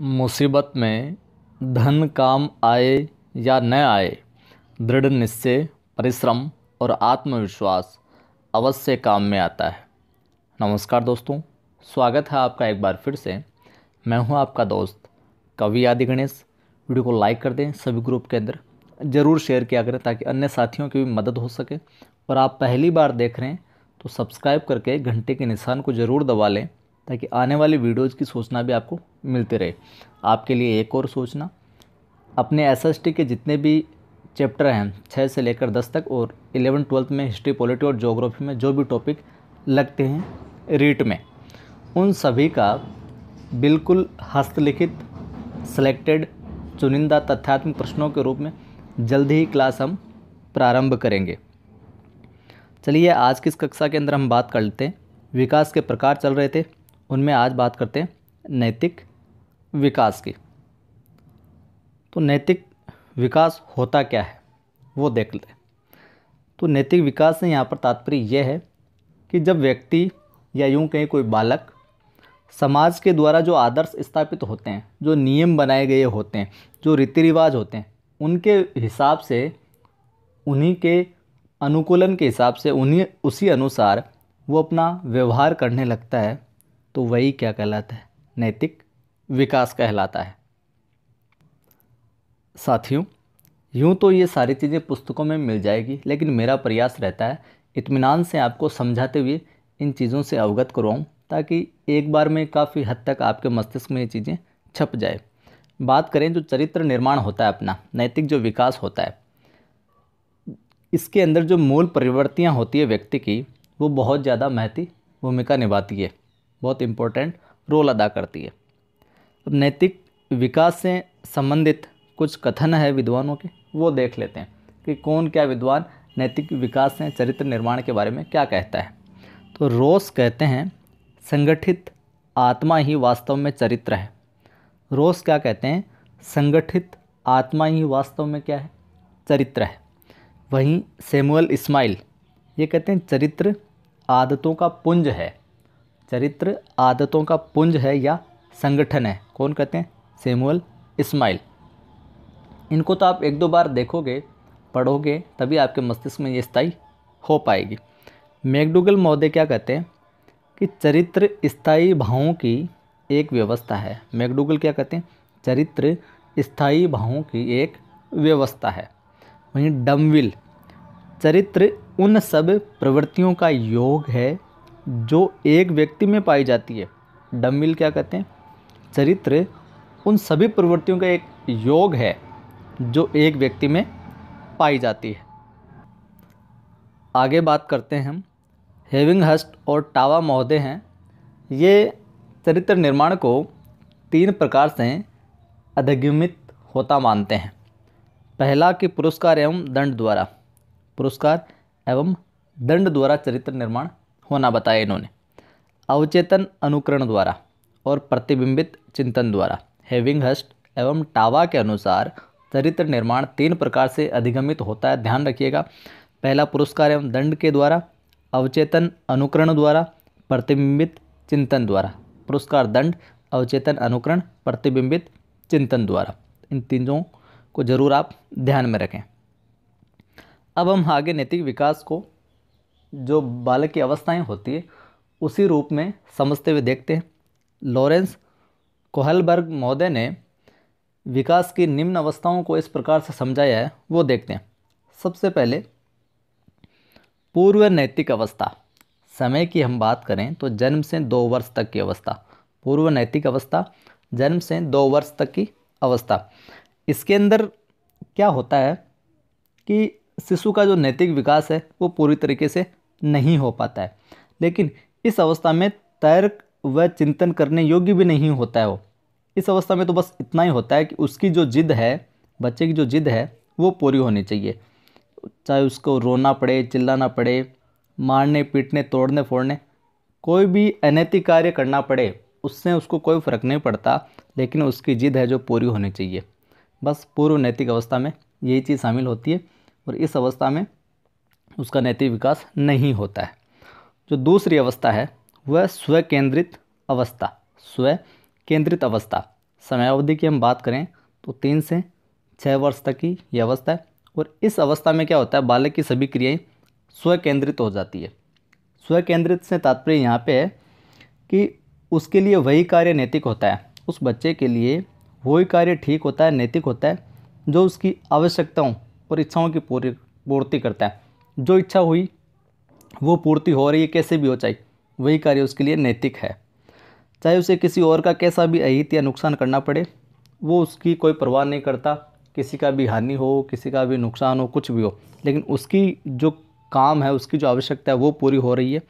मुसीबत में धन काम आए या न आए दृढ़ निश्चय परिश्रम और आत्मविश्वास अवश्य काम में आता है नमस्कार दोस्तों स्वागत है आपका एक बार फिर से मैं हूं आपका दोस्त कवि आदि गणेश वीडियो को लाइक कर दें सभी ग्रुप के अंदर ज़रूर शेयर किया करें ताकि अन्य साथियों की भी मदद हो सके और आप पहली बार देख रहे हैं तो सब्सक्राइब करके घंटे के निशान को ज़रूर दबा लें ताकि आने वाली वीडियोज़ की सूचना भी आपको मिलती रहे आपके लिए एक और सूचना अपने एस के जितने भी चैप्टर हैं छः से लेकर दस तक और इलेवन ट्वेल्थ में हिस्ट्री पॉलिटी और जोग्राफी में जो भी टॉपिक लगते हैं रीट में उन सभी का बिल्कुल हस्तलिखित सेलेक्टेड चुनिंदा तथ्यात्मक प्रश्नों के रूप में जल्द ही क्लास हम प्रारंभ करेंगे चलिए आज की इस कक्षा के अंदर हम बात कर लेते हैं विकास के प्रकार चल रहे थे उनमें आज बात करते हैं नैतिक विकास की तो नैतिक विकास होता क्या है वो देख लें तो नैतिक विकास से यहाँ पर तात्पर्य यह है कि जब व्यक्ति या यूँ कहें कोई बालक समाज के द्वारा जो आदर्श स्थापित होते हैं जो नियम बनाए गए होते हैं जो रीति रिवाज होते हैं उनके हिसाब से उन्हीं के अनुकूलन के हिसाब से उन्हीं उसी अनुसार वो अपना व्यवहार करने लगता है तो वही क्या कहलाता है नैतिक विकास कहलाता है साथियों यूँ तो ये सारी चीज़ें पुस्तकों में मिल जाएगी लेकिन मेरा प्रयास रहता है इत्मीनान से आपको समझाते हुए इन चीज़ों से अवगत करवाऊँ ताकि एक बार में काफ़ी हद तक आपके मस्तिष्क में ये चीज़ें छप जाए बात करें जो चरित्र निर्माण होता है अपना नैतिक जो विकास होता है इसके अंदर जो मूल परिवर्तियाँ होती है व्यक्ति की वो बहुत ज़्यादा महती भूमिका निभाती है बहुत इम्पोर्टेंट रोल अदा करती है अब नैतिक विकास से संबंधित कुछ कथन है विद्वानों के वो देख लेते हैं कि कौन क्या विद्वान नैतिक विकास से चरित्र निर्माण के बारे में क्या कहता है तो रोस कहते हैं संगठित आत्मा ही वास्तव में चरित्र है रोस क्या कहते हैं संगठित आत्मा ही वास्तव में क्या है चरित्र है वहीं सेमुअल इस्माइल ये कहते हैं चरित्र आदतों का पुंज है चरित्र आदतों का पुंज है या संगठन है कौन कहते हैं सेमुअल इस्माइल इनको तो आप एक दो बार देखोगे पढ़ोगे तभी आपके मस्तिष्क में ये स्थायी हो पाएगी मैकडूगल महोदय क्या कहते हैं कि चरित्र स्थाई भावों की एक व्यवस्था है मैकडूगल क्या कहते हैं चरित्र स्थाई भावों की एक व्यवस्था है वहीं डमविल चरित्र उन सब प्रवृत्तियों का योग है जो एक व्यक्ति में पाई जाती है डममिल क्या कहते हैं चरित्र उन सभी प्रवृत्तियों का एक योग है जो एक व्यक्ति में पाई जाती है आगे बात करते हैं हम हेविंग हस्ट और टावा महोदय हैं ये चरित्र निर्माण को तीन प्रकार से अधिगमित होता मानते हैं पहला कि पुरस्कार एवं दंड द्वारा पुरस्कार एवं दंड द्वारा चरित्र निर्माण होना बताया इन्होंने अवचेतन अनुकरण द्वारा और प्रतिबिंबित चिंतन द्वारा हैविंग हस्ट एवं टावा के अनुसार चरित्र निर्माण तीन प्रकार से अधिगमित होता है ध्यान रखिएगा पहला पुरस्कार एवं दंड के द्वारा अवचेतन अनुकरण द्वारा प्रतिबिंबित चिंतन द्वारा पुरस्कार दंड अवचेतन अनुकरण प्रतिबिंबित चिंतन द्वारा इन तीनों को जरूर आप ध्यान में रखें अब हम आगे नैतिक विकास को जो बालक की अवस्थाएं होती है उसी रूप में समझते हुए देखते हैं लॉरेंस कोहलबर्ग महोदय ने विकास की निम्न अवस्थाओं को इस प्रकार से समझाया है वो देखते हैं सबसे पहले पूर्व नैतिक अवस्था समय की हम बात करें तो जन्म से दो वर्ष तक की अवस्था पूर्व नैतिक अवस्था जन्म से दो वर्ष तक की अवस्था इसके अंदर क्या होता है कि शिशु का जो नैतिक विकास है वो पूरी तरीके से नहीं हो पाता है लेकिन इस अवस्था में तर्क व चिंतन करने योग्य भी नहीं होता है वो इस अवस्था में तो बस इतना ही होता है कि उसकी जो जिद है बच्चे की जो जिद है वो पूरी होनी चाहिए चाहे उसको रोना पड़े चिल्लाना पड़े मारने पीटने तोड़ने फोड़ने कोई भी अनैतिक कार्य करना पड़े उससे उसको कोई फ़र्क नहीं पड़ता लेकिन उसकी जिद है जो पूरी होनी चाहिए बस पूर्व नैतिक अवस्था में यही चीज़ शामिल होती है और इस अवस्था में उसका नैतिक विकास नहीं होता है जो दूसरी अवस्था है वह स्व केंद्रित अवस्था स्व केंद्रित अवस्था समयावधि की हम बात करें तो तीन से छः वर्ष तक की यह अवस्था है और इस अवस्था में क्या होता है बालक की सभी क्रियाएं स्व केंद्रित हो जाती है स्व केंद्रित से तात्पर्य यहाँ पे है कि उसके लिए वही कार्य नैतिक होता है उस बच्चे के लिए वही कार्य ठीक होता है नैतिक होता है जो उसकी आवश्यकताओं और इच्छाओं की पूरी पूर्ति करता है जो इच्छा हुई वो पूर्ति हो रही है कैसे भी हो चाहे वही कार्य उसके लिए नैतिक है चाहे उसे किसी और का कैसा भी अहित या नुकसान करना पड़े वो उसकी कोई परवाह नहीं करता किसी का भी हानि हो किसी का भी नुकसान हो कुछ भी हो लेकिन उसकी जो काम है उसकी जो आवश्यकता है वो पूरी हो रही है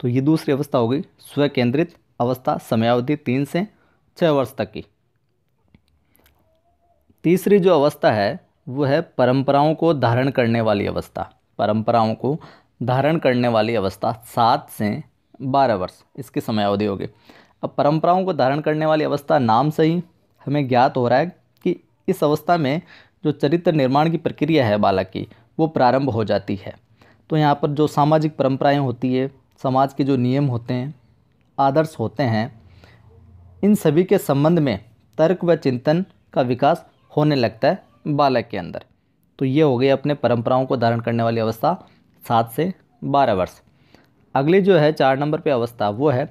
तो ये दूसरी अवस्था हो गई स्व केंद्रित अवस्था समयावधि तीन से छः वर्ष तक की तीसरी जो अवस्था है वो है परंपराओं को धारण करने वाली अवस्था परंपराओं को धारण करने वाली अवस्था सात से बारह वर्ष इसकी समयावधि होगी अब परंपराओं को धारण करने वाली अवस्था नाम से ही हमें ज्ञात हो रहा है कि इस अवस्था में जो चरित्र निर्माण की प्रक्रिया है बालक की वो प्रारंभ हो जाती है तो यहाँ पर जो सामाजिक परंपराएं होती है समाज के जो नियम होते हैं आदर्श होते हैं इन सभी के संबंध में तर्क व चिंतन का विकास होने लगता है बालक के अंदर तो ये हो गई अपने परंपराओं को धारण करने वाली अवस्था सात से बारह वर्ष अगली जो है चार नंबर पे अवस्था वो है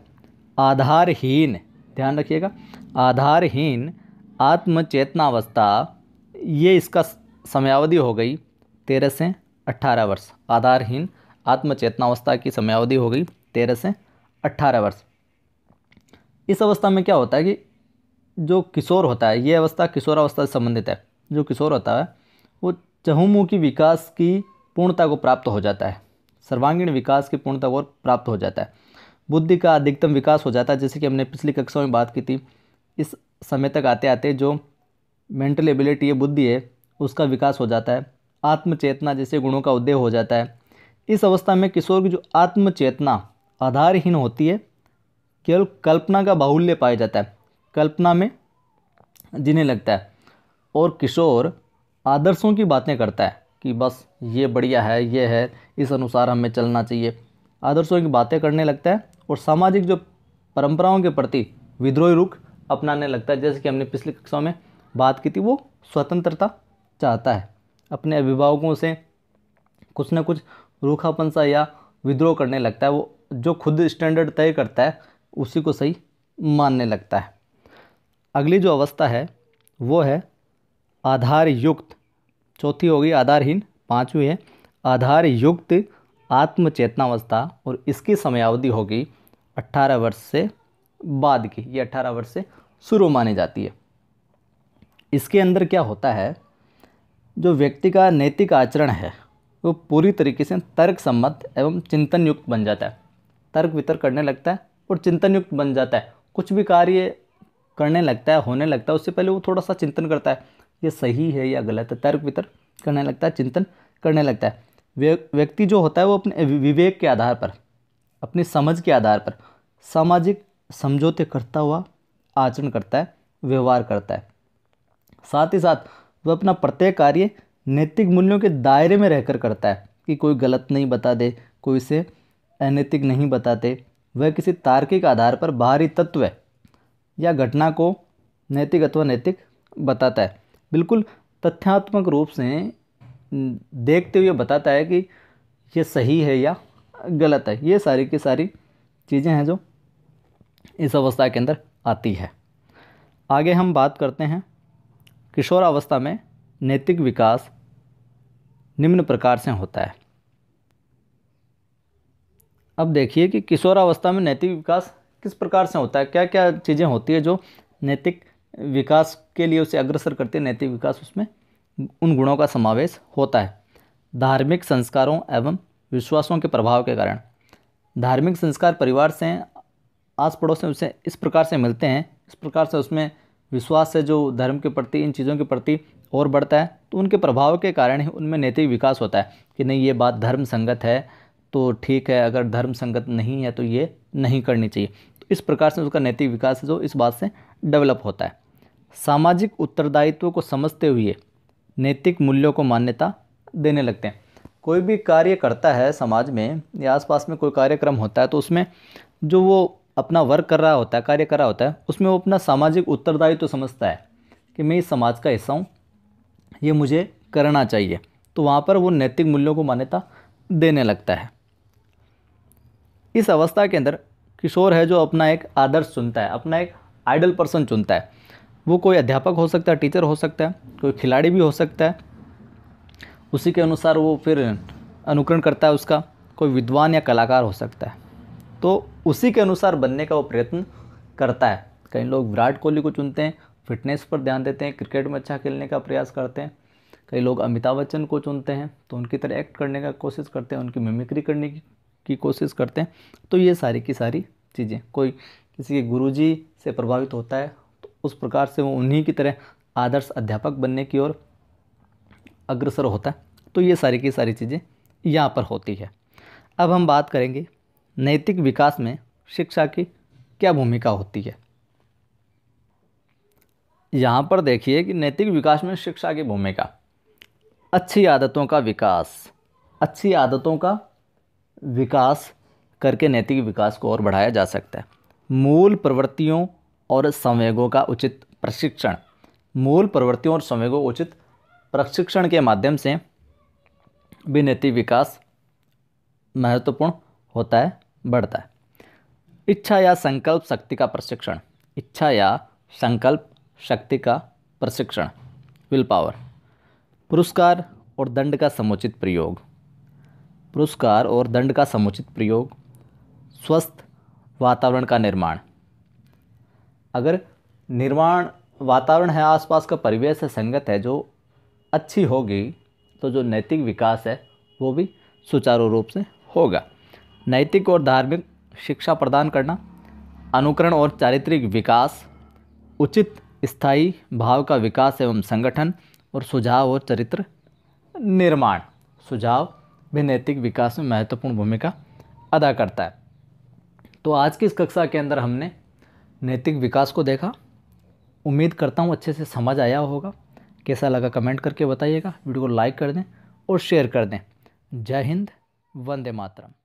आधारहीन ध्यान रखिएगा आधारहीन आत्मचेतनावस्था ये इसका समयावधि हो गई तेरह से अट्ठारह वर्ष आधारहीन आत्मचेतनावस्था की समयावधि हो गई तेरह से अट्ठारह वर्ष इस अवस्था में क्या होता है कि जो किशोर होता है ये अवस्था किशोरावस्था से संबंधित है जो किशोर होता है वो चहुमुखी विकास की पूर्णता को प्राप्त हो जाता है सर्वांगीण विकास की पूर्णता को प्राप्त हो जाता है बुद्धि का अधिकतम विकास हो जाता है जैसे कि हमने पिछली कक्षाओं में बात की थी इस समय तक आते आते जो मेंटल एबिलिटी है बुद्धि है उसका विकास हो जाता है आत्मचेतना जैसे गुणों का उदय हो जाता है इस अवस्था में किशोर की जो आत्मचेतना आधारहीन होती है केवल कल्पना का बाहुल्य पाया जाता है कल्पना में जीने लगता है और किशोर आदर्शों की बातें करता है कि बस ये बढ़िया है ये है इस अनुसार हमें चलना चाहिए आदर्शों की बातें करने लगता है और सामाजिक जो परंपराओं के प्रति विद्रोही रुख अपनाने लगता है जैसे कि हमने पिछली कक्षाओं में बात की थी वो स्वतंत्रता चाहता है अपने अभिभावकों से कुछ ना कुछ रूखापन सा या विद्रोह करने लगता है वो जो खुद स्टैंडर्ड तय करता है उसी को सही मानने लगता है अगली जो अवस्था है वो है आधार युक्त चौथी होगी आधारहीन पाँचवीं है आधार युक्त आत्म चेतनावस्था और इसकी समयावधि होगी 18 वर्ष से बाद की ये 18 वर्ष से शुरू मानी जाती है इसके अंदर क्या होता है जो व्यक्ति का नैतिक आचरण है वो पूरी तरीके से तर्क सम्मत एवं चिंतन युक्त बन जाता है तर्क वितर्क करने लगता है और चिंतन युक्त बन जाता है कुछ भी कार्य करने लगता है होने लगता है उससे पहले वो थोड़ा सा चिंतन करता है ये सही है या गलत है तर्क वितर्क करने लगता है चिंतन करने लगता है व्यक्ति जो होता है वो अपने विवेक के आधार पर अपनी समझ के आधार पर सामाजिक समझौते करता हुआ आचरण करता है व्यवहार करता है साथ ही साथ वह अपना प्रत्येक कार्य नैतिक मूल्यों के दायरे में रहकर करता है कि कोई गलत नहीं बता दे कोई इसे अनैतिक नहीं बताते वह किसी तार्किक आधार पर बाहरी तत्व या घटना को नैतिक अथवा नैतिक बताता है बिल्कुल तथ्यात्मक रूप से देखते हुए बताता है कि ये सही है या गलत है ये सारी की सारी चीज़ें हैं जो इस अवस्था के अंदर आती है आगे हम बात करते हैं किशोरावस्था में नैतिक विकास निम्न प्रकार से होता है अब देखिए कि किशोरावस्था में नैतिक विकास किस प्रकार से होता है क्या क्या चीज़ें होती है जो नैतिक विकास के लिए उसे अग्रसर करते हैं नैतिक विकास उसमें उन गुणों का समावेश होता है धार्मिक संस्कारों एवं विश्वासों के प्रभाव के कारण धार्मिक संस्कार परिवार से आस पड़ोस में उसे इस प्रकार से मिलते हैं इस प्रकार से उसमें विश्वास है जो धर्म के प्रति इन चीज़ों के प्रति और बढ़ता है तो उनके प्रभाव के कारण ही उनमें नैतिक विकास होता है कि नहीं ये बात धर्म संगत है तो ठीक है अगर धर्म संगत नहीं है तो ये नहीं करनी चाहिए इस प्रकार से उसका नैतिक विकास जो इस बात से डेवलप होता है सामाजिक उत्तरदायित्व को समझते हुए नैतिक मूल्यों को मान्यता देने लगते हैं कोई भी कार्य करता है समाज में या आसपास में कोई कार्यक्रम होता है तो उसमें जो वो अपना वर्क कर रहा होता है कार्य कर रहा होता है उसमें वो अपना सामाजिक उत्तरदायित्व समझता है कि मैं इस समाज का हिस्सा हूँ ये मुझे करना चाहिए तो वहाँ पर वो नैतिक मूल्यों को मान्यता देने लगता है इस अवस्था के अंदर किशोर है जो अपना एक आदर्श चुनता है अपना एक आइडल पर्सन चुनता है वो कोई अध्यापक हो सकता है टीचर हो सकता है कोई खिलाड़ी भी हो सकता है उसी के अनुसार वो फिर अनुकरण करता है उसका कोई विद्वान या कलाकार हो सकता है तो उसी के अनुसार बनने का वो प्रयत्न करता है कई लोग विराट कोहली को चुनते हैं फिटनेस पर ध्यान देते हैं क्रिकेट में अच्छा खेलने का प्रयास करते हैं कई लोग अमिताभ बच्चन को चुनते हैं तो उनकी तरह एक्ट करने का कोशिश करते हैं उनकी मिमिक्री करने की की कोशिश करते हैं तो ये सारी की सारी चीज़ें कोई किसी के गुरु से प्रभावित होता है तो उस प्रकार से वो उन्हीं की तरह आदर्श अध्यापक बनने की ओर अग्रसर होता है तो ये सारी की सारी चीज़ें यहाँ पर होती है अब हम बात करेंगे नैतिक विकास में शिक्षा की क्या भूमिका होती है यहाँ पर देखिए कि नैतिक विकास में शिक्षा की भूमिका अच्छी आदतों का विकास अच्छी आदतों का विकास करके नैतिक विकास को और बढ़ाया जा सकता है मूल प्रवृत्तियों और संवेगों का उचित प्रशिक्षण मूल प्रवृत्तियों और संवेगों उचित प्रशिक्षण के माध्यम से भी नैतिक विकास महत्वपूर्ण होता है बढ़ता है इच्छा या संकल्प शक्ति का प्रशिक्षण इच्छा या संकल्प शक्ति का प्रशिक्षण विल पावर पुरस्कार और दंड का समुचित प्रयोग पुरस्कार और दंड का समुचित प्रयोग स्वस्थ वातावरण का निर्माण अगर निर्माण वातावरण है आसपास का परिवेश है संगत है जो अच्छी होगी तो जो नैतिक विकास है वो भी सुचारू रूप से होगा नैतिक और धार्मिक शिक्षा प्रदान करना अनुकरण और चारित्रिक विकास उचित स्थायी भाव का विकास एवं संगठन और सुझाव और चरित्र निर्माण सुझाव भी नैतिक विकास में महत्वपूर्ण भूमिका अदा करता है तो आज की इस कक्षा के अंदर हमने नैतिक विकास को देखा उम्मीद करता हूँ अच्छे से समझ आया होगा कैसा लगा कमेंट करके बताइएगा वीडियो को लाइक कर दें और शेयर कर दें जय हिंद वंदे मातरम